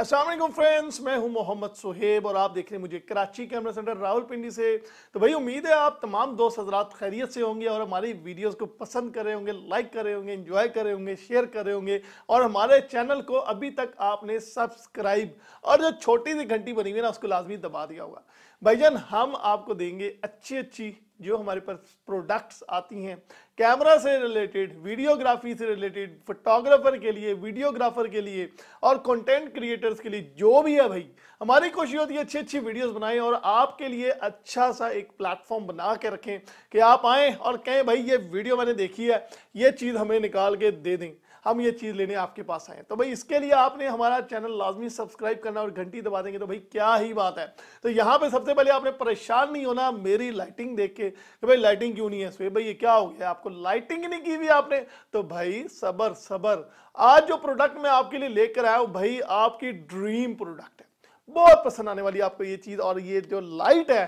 Aslam friends मैं हूं मोहम्मद सुहेब और आप देख रहे हैं मुझे कराची कैमरा सेंटर रावलपिंडी से तो भाई उम्मीद है आप तमाम दोस्त हजरात खैरियत से होंगे और हमारी वीडियोस को पसंद कर रहे होंगे लाइक कर रहे होंगे इंजॉय कर रहे होंगे शेयर कर रहे होंगे और हमारे चैनल को अभी तक आपने सब्सक्राइब और जो छोटी सी घंटी बनी हुई है ना उसको लाजमी दबा दिया होगा भाईजान हम आपको देंगे अच्छी अच्छी जो हमारे पास प्रोडक्ट्स आती हैं कैमरा से रिलेटेड वीडियोग्राफी से रिलेटेड फोटोग्राफर के लिए वीडियोग्राफर के लिए और कंटेंट क्रिएटर्स के लिए जो भी है भाई हमारी कोशिश होती है अच्छी अच्छी वीडियोस बनाएं और आपके लिए अच्छा सा एक प्लेटफॉर्म बना के रखें कि आप आएँ और कहें भाई ये वीडियो मैंने देखी है ये चीज़ हमें निकाल के दे दें हम ये चीज़ लेने आपके पास आए तो भाई इसके लिए आपने हमारा चैनल लाजमी सब्सक्राइब करना और घंटी दबा देंगे तो भाई क्या ही बात है तो यहाँ पे सबसे सबसे पहले आपने परेशान नहीं होना मेरी लाइटिंग देख के कि भाई लाइटिंग क्यों नहीं है इसमें भाई ये क्या हो गया आपको लाइटिंग नहीं की हुई आपने तो भाई सबर सबर आज जो प्रोडक्ट मैं आपके लिए लेकर आया हूँ भाई आपकी ड्रीम प्रोडक्ट है बहुत पसंद आने वाली आपको ये चीज़ और ये जो लाइट है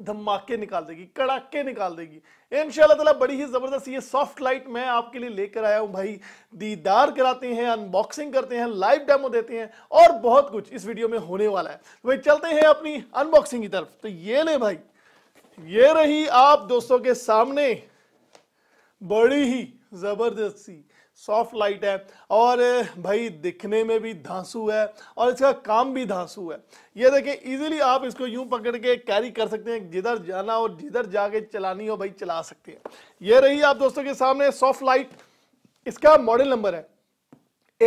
धमाके निकाल देगी कड़ाके निकाल देगी इन तला बड़ी ही ज़बरदस्त ये सॉफ्ट लाइट मैं आपके लिए लेकर आया हूं भाई दीदार कराते हैं अनबॉक्सिंग करते हैं लाइव डेमो देते हैं और बहुत कुछ इस वीडियो में होने वाला है तो भाई चलते हैं अपनी अनबॉक्सिंग की तरफ तो ये ले भाई ये रही आप दोस्तों के सामने बड़ी ही ज़बरदस्त सी सॉफ्ट लाइट है और भाई दिखने में भी धांसू है और इसका काम भी धांसू है ये देखिए इजीली आप इसको यूं पकड़ के कैरी कर सकते हैं जिधर जाना और जिधर जाके चलानी हो भाई चला सकते हैं ये रही आप दोस्तों के सामने सॉफ्ट लाइट इसका मॉडल नंबर है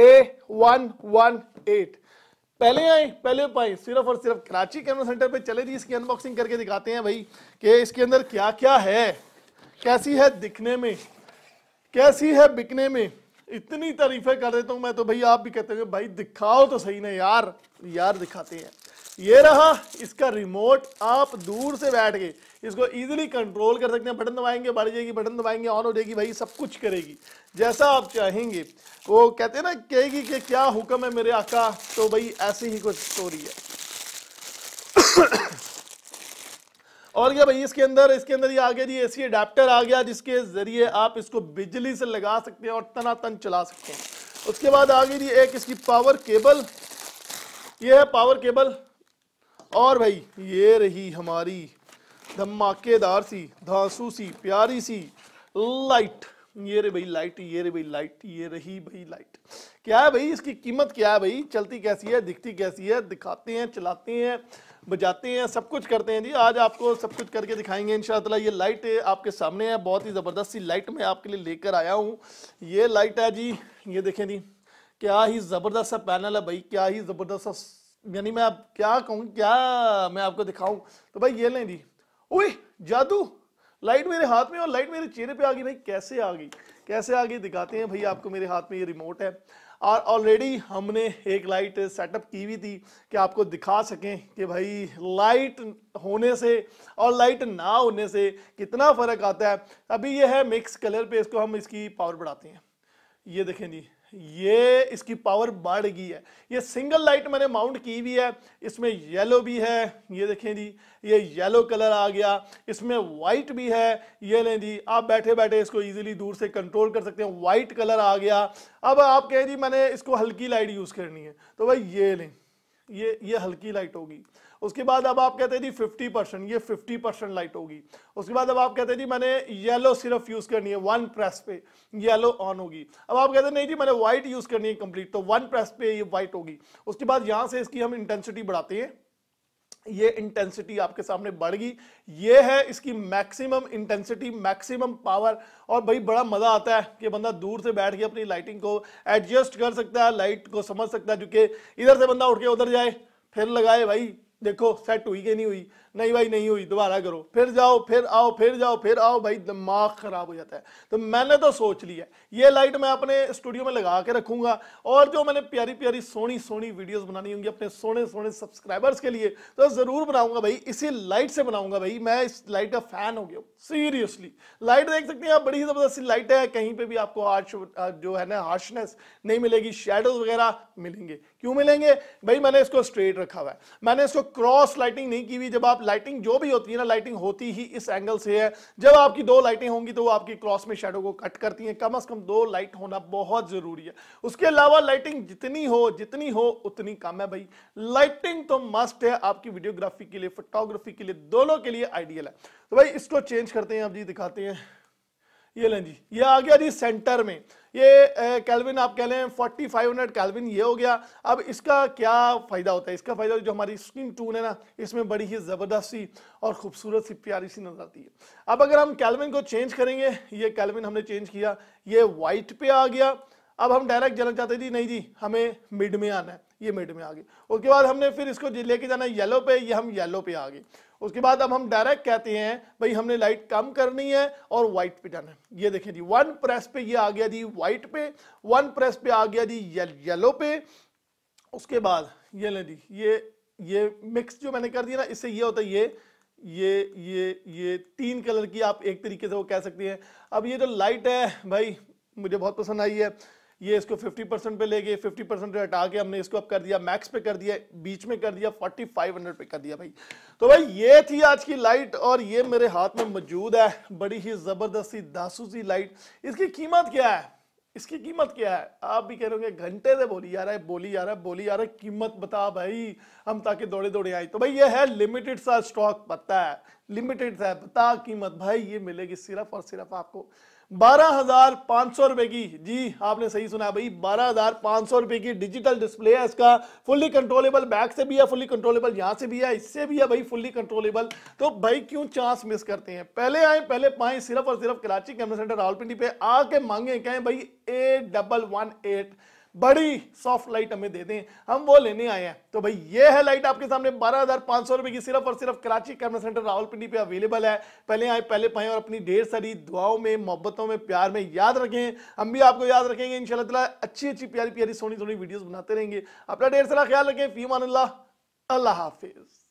ए वन वन एट पहले आए पहले पाए सिर्फ और सिर्फ कराची कैमरा सेंटर पे चले जी इसकी अनबॉक्सिंग करके दिखाते हैं भाई कि इसके अंदर क्या क्या है कैसी है दिखने में कैसी है बिकने में इतनी तारीफें कर देता हूँ मैं तो भाई आप भी कहते हो भाई दिखाओ तो सही ना यार यार दिखाते हैं ये रहा इसका रिमोट आप दूर से बैठ के इसको इजीली कंट्रोल कर सकते हैं बटन दबाएंगे बढ़ जाएगी बटन दबाएंगे ऑन हो जाएगी भाई सब कुछ करेगी जैसा आप चाहेंगे वो कहते हैं ना कहेगी कि क्या हुक्म है मेरे आका तो भाई ऐसी ही कुछ स्टोरी है और क्या भाई इसके अंदर इसके अंदर ये आ गया जी एसी अडेप्टर आ गया जिसके ज़रिए आप इसको बिजली से लगा सकते हैं और तनातन चला सकते हैं उसके बाद आ गई जी एक इसकी पावर केबल ये है पावर केबल और भाई ये रही हमारी धमाकेदार सी धांसू सी प्यारी सी लाइट ये रे भाई लाइट ये रे भाई लाइट ये रही भाई लाइट क्या है भाई इसकी कीमत क्या है भाई चलती कैसी है दिखती कैसी है दिखाते हैं चलाते हैं बजाते हैं सब कुछ करते हैं जी आज आपको सब कुछ करके दिखाएंगे इन ये लाइट आपके सामने है बहुत ही ज़बरदस्त सी लाइट मैं आपके लिए लेकर आया हूँ ये लाइट है जी ये देखें जी क्या ही ज़बरदस्त सा पैनल है भाई क्या ही ज़बरदस्त सा यानी मैं आप क्या कहूँ क्या मैं आपको दिखाऊँ तो भाई ये लें जी ओए जादू लाइट मेरे हाथ में और लाइट मेरे चेहरे पे आ गई भाई कैसे आ गई कैसे आ गई दिखाते हैं भाई आपको मेरे हाथ में ये रिमोट है और ऑलरेडी हमने एक लाइट सेटअप की हुई थी कि आपको दिखा सकें कि भाई लाइट होने से और लाइट ना होने से कितना फ़र्क आता है अभी ये है मिक्स कलर पे इसको हम इसकी पावर बढ़ाते हैं ये देखें जी ये इसकी पावर बढ़ गई है ये सिंगल लाइट मैंने माउंट की हुई है इसमें येलो भी है ये देखें जी ये येलो कलर आ गया इसमें वाइट भी है ये लें जी आप बैठे बैठे इसको इजीली दूर से कंट्रोल कर सकते हैं वाइट कलर आ गया अब आप कहें जी मैंने इसको हल्की लाइट यूज़ करनी है तो भाई ये लें ये ये हल्की लाइट होगी उसके बाद अब आप कहते हैं जी परसेंट ये फिफ्टी परसेंट लाइट होगी उसके बाद अब आप कहते हैं जी मैंने येलो सिर्फ यूज करनी है वन प्रेस पे येलो ऑन होगी अब आप कहते हैं नहीं जी मैंने व्हाइट यूज करनी है कंप्लीट तो वन प्रेस पे ये व्हाइट होगी उसके बाद यहां से इसकी हम इंटेंसिटी बढ़ाते हैं ये इंटेंसिटी आपके सामने बढ़ गई ये है इसकी मैक्सिमम इंटेंसिटी मैक्सिमम पावर और भाई बड़ा मज़ा आता है कि बंदा दूर से बैठ के अपनी लाइटिंग को एडजस्ट कर सकता है लाइट को समझ सकता है क्योंकि इधर से बंदा उठ के उधर जाए फिर लगाए भाई देखो सेट हुई कि नहीं हुई नहीं भाई नहीं हुई दोबारा करो फिर जाओ फिर आओ फिर जाओ फिर आओ भाई दिमाग ख़राब हो जाता है तो मैंने तो सोच लिया ये लाइट मैं अपने स्टूडियो में लगा के रखूंगा और जो मैंने प्यारी प्यारी सोनी सोनी वीडियोस बनानी होंगी अपने सोने सोने सब्सक्राइबर्स के लिए तो ज़रूर बनाऊँगा भाई इसी लाइट से बनाऊंगा भाई मैं इस लाइट का फ़ैन हो गया सीरियसली लाइट देख सकते हैं आप बड़ी ज़बरदस्त लाइट है कहीं पर भी आपको हार्श जो है ना हार्शनेस नहीं मिलेगी शेडोज वगैरह मिलेंगे क्यों मिलेंगे भाई मैंने इसको स्ट्रेट रखा हुआ है मैंने इसको क्रॉस लाइटिंग नहीं की हुई जब आप लाइटिंग जो भी होती है ना लाइटिंग होती ही इस एंगल से है जब आपकी दो लाइटें होंगी तो वो आपकी क्रॉस में शेडो को कट करती हैं कम से कम दो लाइट होना बहुत ज़रूरी है उसके अलावा लाइटिंग जितनी हो जितनी हो उतनी कम है भाई लाइटिंग तो मस्ट है आपकी वीडियोग्राफी के लिए फोटोग्राफी के लिए दोनों के लिए आइडियल है तो भाई इसको चेंज करते हैं आप जी दिखाते हैं ये लें जी ये आ गया जी सेंटर में ये कैलविन आप कह लें 4500 कैलविन ये हो गया अब इसका क्या फ़ायदा होता है इसका फ़ायदा जो हमारी स्किन टून है ना इसमें बड़ी ही ज़बरदस्त सी और खूबसूरत सी प्यारी सी नज़र आती है अब अगर हम कैलविन को चेंज करेंगे ये कैलविन हमने चेंज किया ये वाइट पे आ गया अब हम डायरेक्ट जाना चाहते थे नहीं जी हमें मिड में आना है ये मिड में आ गए उसके बाद हमने फिर इसको लेके जाना येलो पे ये हम येलो पे आ गए उसके बाद अब हम डायरेक्ट कहते हैं भाई हमने लाइट कम करनी है और व्हाइट पे जाना है ये देखिए जी वन प्रेस पे ये आ गया जी व्हाइट पे वन प्रेस पे आ गया जी येलो पे उसके बाद ये ले जी ये ये मिक्स जो मैंने कर दिया ना इससे ये होता है ये ये ये ये तीन कलर की आप एक तरीके से वो कह सकते हैं अब ये जो लाइट है भाई मुझे बहुत पसंद आई है ये इसको 50 परसेंट पे ले गए 50 परसेंट हटा के हमने इसको अब कर दिया मैक्स पे कर दिया बीच में कर दिया 4500 पे कर दिया भाई तो भाई ये थी आज की लाइट और ये मेरे हाथ में मौजूद है बड़ी ही जबरदस्ती दासूसी लाइट इसकी कीमत क्या है इसकी कीमत क्या है आप भी कह रहे होंगे घंटे से बोली जा रहा है बोली जा रहा है बोली जा रहा है कीमत बता भाई हम ताकि दौड़े दौड़े आए तो भाई ये है लिमिटेड सा स्टॉक पता है लिमिटेड है बता कीमत भाई ये मिलेगी सिर्फ और सिर्फ आपको बारह हजार पांच सौ रुपए की जी आपने सही सुना भाई बारह हजार पांच सौ रुपए की डिजिटल डिस्प्ले है इसका फुल्ली कंट्रोलेबल बैक से भी है फुल्ली कंट्रोलेबल यहां से भी है इससे भी है भाई फुल्ली कंट्रोलेबल तो भाई क्यों चांस मिस करते हैं पहले आए पहले पाए सिर्फ और सिर्फ कराची कैमरा सेंटर रावलपिंडी पे आके मांगे कहें भाई एट डबल वन एट बड़ी सॉफ्ट लाइट हमें दे दें हम वो लेने आए हैं तो भाई ये है लाइट आपके सामने बारह हजार पांच सौ रुपए की सिर्फ और सिर्फ कराची कैमरा सेंटर रावलपिंडी पे अवेलेबल है पहले आए पहले पाए और अपनी ढेर सारी दुआओं में मोहब्बतों में प्यार में याद रखें हम भी आपको याद रखेंगे इनशाला अच्छी अच्छी प्यारी प्यारी सोनी सोनी वीडियोज बनाते रहेंगे अपना ढेर सारा ख्याल रखें फीमान अल्लाह हाफिज़